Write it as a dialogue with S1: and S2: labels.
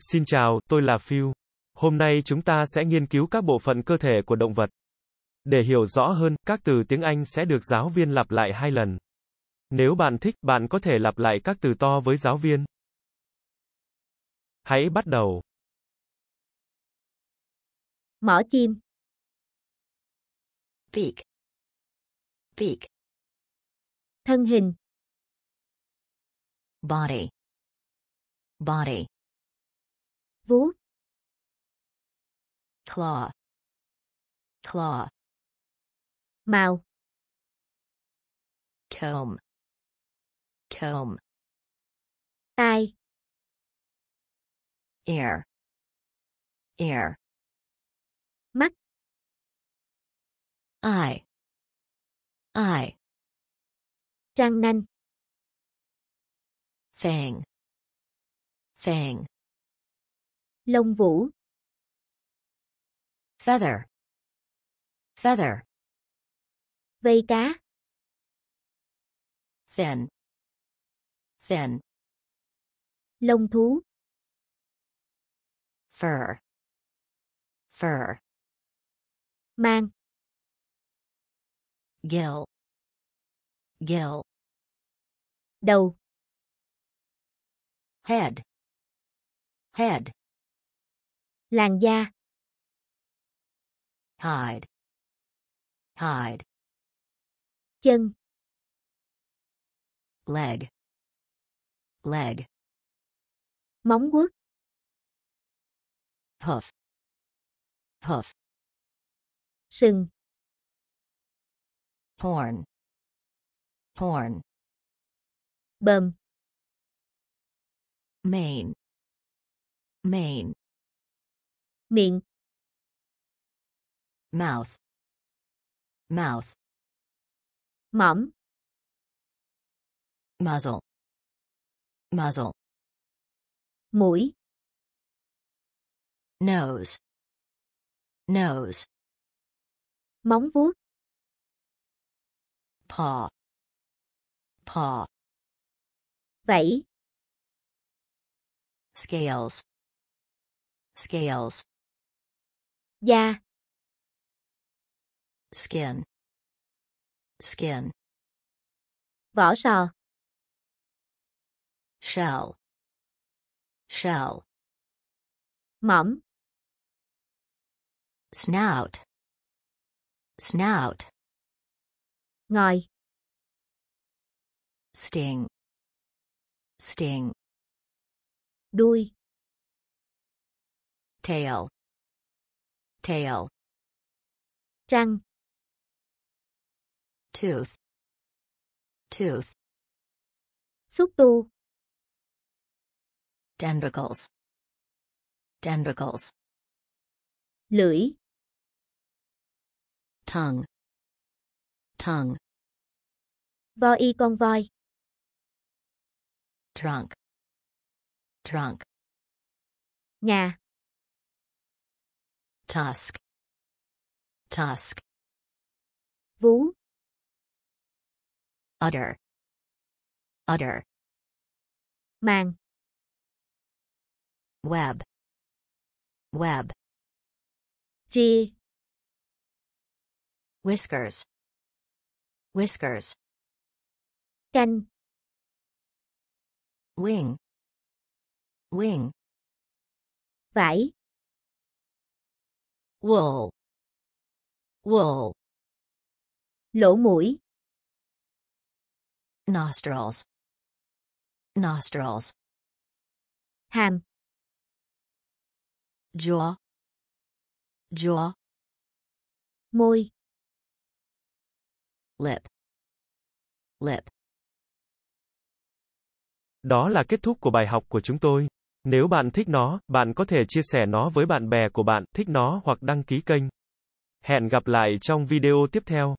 S1: Xin chào, tôi là Phil. Hôm nay chúng ta sẽ nghiên cứu các bộ phận cơ thể của động vật. Để hiểu rõ hơn, các từ tiếng Anh sẽ được giáo viên lặp lại hai lần. Nếu bạn thích, bạn có thể lặp lại các từ to với giáo viên. Hãy bắt đầu. Mỏ chim. Beak. Beak. Thân hình. Body. Body vuốt claw claw màu comb comb tai ear ear mắt eye eye răng nanh fang fang lông vũ feather feather vây cá fin fin lông thú fur fur mang gill gill đầu head head làn da hide hide chân leg leg móng guốc hoof hoof sừng horn horn bờm mane mane miệng mouth mouth mõm muzzle muzzle mũi nose nose móng vuốt paw paw vẫy scales scales da skin skin vỏ sò shell shell mỏm snout snout ngòi sting sting đuôi tail tail răng tooth tooth xúc tu tentacles tentacles lưỡi tongue tongue voi con voi trunk trunk nhà Tusk. Tusk. Voo. utter utter màng web web rì whiskers whiskers cành wing wing vải wool wool lỗ mũi nostrils nostrils hàm jaw jaw môi lip lip đó là kết thúc của bài học của chúng tôi nếu bạn thích nó, bạn có thể chia sẻ nó với bạn bè của bạn, thích nó hoặc đăng ký kênh. Hẹn gặp lại trong video tiếp theo.